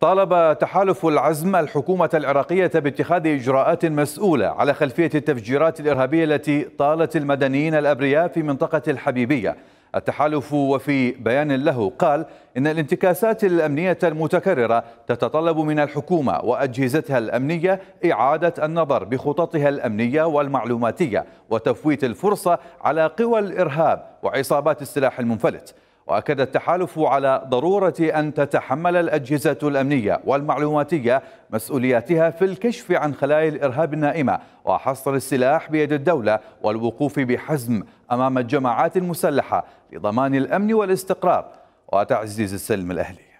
طالب تحالف العزم الحكومة العراقية باتخاذ إجراءات مسؤولة على خلفية التفجيرات الإرهابية التي طالت المدنيين الأبرياء في منطقة الحبيبية التحالف وفي بيان له قال إن الانتكاسات الأمنية المتكررة تتطلب من الحكومة وأجهزتها الأمنية إعادة النظر بخططها الأمنية والمعلوماتية وتفويت الفرصة على قوى الإرهاب وعصابات السلاح المنفلت واكد التحالف على ضروره ان تتحمل الاجهزه الامنيه والمعلوماتيه مسؤولياتها في الكشف عن خلايا الارهاب النائمه وحصر السلاح بيد الدوله والوقوف بحزم امام الجماعات المسلحه لضمان الامن والاستقرار وتعزيز السلم الاهلي